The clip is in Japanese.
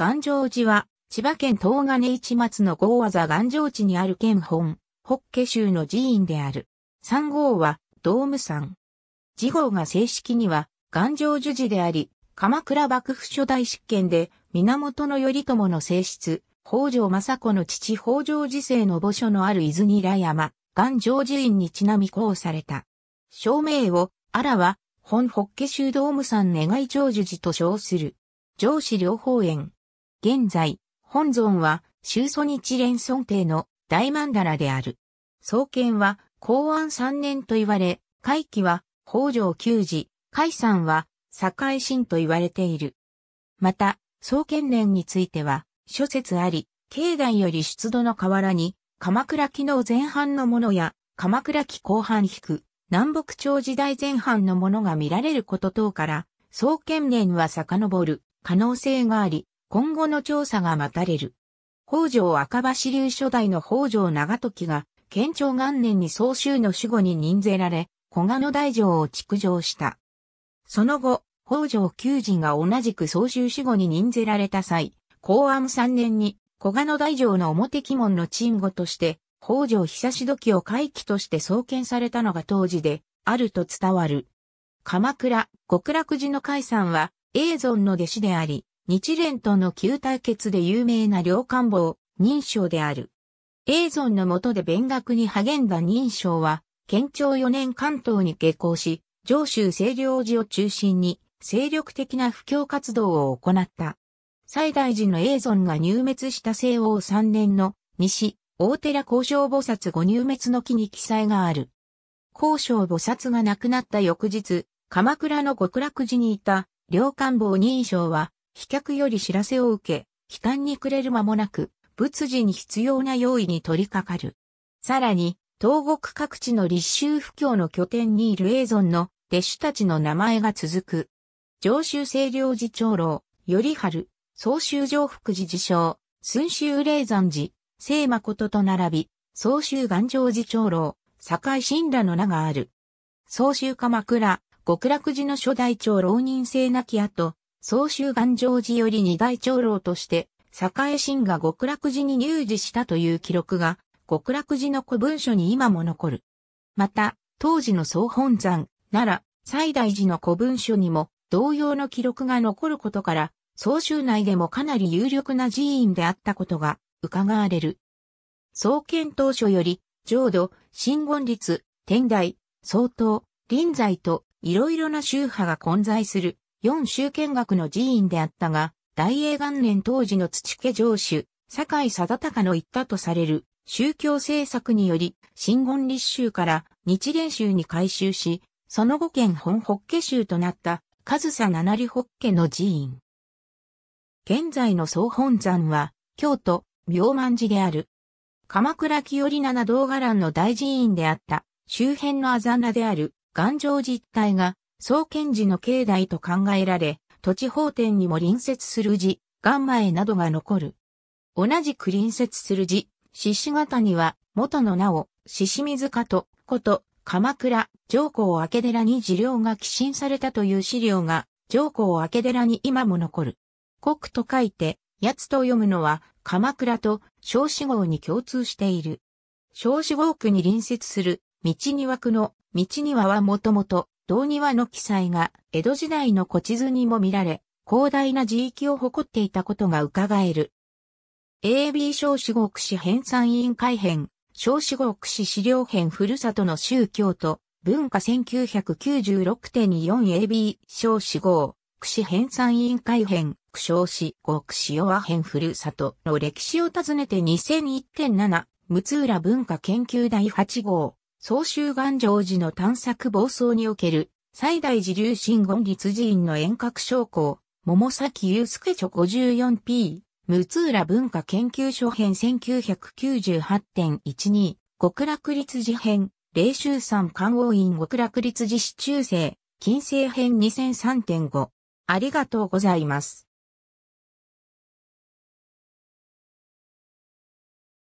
岩城寺は、千葉県東金市松の豪和座岩成寺にある県本、北家州の寺院である。三号は、ドーム山。次号が正式には、岩城樹寺であり、鎌倉幕府初代執権で、源頼朝の正室、北条政子の父北条寺生の墓所のある伊豆に良山、岩城寺院にちなみこうされた。証明を、あらは、本北家州ドーム山願い長寿寺と称する。上司両方園。現在、本尊は、修祖日蓮尊帝の大曼荼羅である。創建は、公安三年と言われ、会期は、北条九時、解山は、堺神と言われている。また、創建年については、諸説あり、境内より出土の河原に、鎌倉期の前半のものや、鎌倉期後半引く、南北朝時代前半のものが見られること等から、創建年は遡る可能性があり、今後の調査が待たれる。北条赤橋流初代の北条長時が、県庁元年に総州の守護に任ぜられ、小賀野大城を築城した。その後、北条九人が同じく総州守護に任ぜられた際、公安3年に小賀野大城の表鬼門の鎮護として、北条久し時を回帰として創建されたのが当時で、あると伝わる。鎌倉、極楽寺の海さんは、永存の弟子であり、日蓮との旧対決で有名な両官房、認証である。永存の下で勉学に励んだ認証は、県庁4年関東に下校し、上州清涼寺を中心に、精力的な布教活動を行った。西大寺の永存が入滅した西欧3年の西、大寺交渉菩薩ご入滅の木に記載がある。交渉菩薩が亡くなった翌日、鎌倉の極楽寺にいた、両官房認証は、飛脚より知らせを受け、悲嘆に暮れる間もなく、仏事に必要な用意に取り掛かる。さらに、東国各地の立州布教の拠点にいる永存の弟子たちの名前が続く。上州清涼寺長老、頼春、総州上福寺寺将、寸州霊山寺、聖誠と並び、総州岩城寺長老、堺新羅の名がある。総州鎌倉、極楽寺の初代長老人生なき後、総州願成寺より二大長老として、栄新が極楽寺に入寺したという記録が、極楽寺の古文書に今も残る。また、当時の総本山、奈良、西大寺の古文書にも、同様の記録が残ることから、総州内でもかなり有力な寺院であったことが、伺われる。創建当初より、浄土、新言律、天台、曹洞、臨済と、いろいろな宗派が混在する、4州見学の寺院であったが、大英元年当時の土家城主、坂井貞隆の言ったとされる宗教政策により、新言立宗から日蓮宗に改修し、その後県本北家宗となった、上総七里北家の寺院。現在の総本山は、京都、明満寺である。鎌倉清里七動伽藍の大寺院であった、周辺のあざなである、岩成実態が、創建時の境内と考えられ、土地法典にも隣接する寺、岩前などが残る。同じく隣接する寺、獅子型には、元の名を、獅子水家と、こと、鎌倉、上皇明寺に寺領が寄進されたという資料が、上皇明寺に今も残る。国と書いて、やつと読むのは、鎌倉と小四号に共通している。小四号区に隣接する、道庭区の、道庭はもともと、道庭の記載が江戸時代の古地図にも見られ、広大な地域を誇っていたことが伺える。AB 小四国市編纂委員会編、小四国市資料編ふるさとの宗教と文化 1996.24AB 小四号、串編纂委員会編、苦笑市国市和編ふるさとの歴史を訪ねて2001.7、六浦文化研究第8号、総集願成寺の探索暴走における、最大寺流神言律寺院の遠隔商工、桃崎祐介著 54P、無通文化研究所編1998.12、極楽律寺編、霊州山観王院極楽律寺市中世、近世編2003.5。ありがとうございます。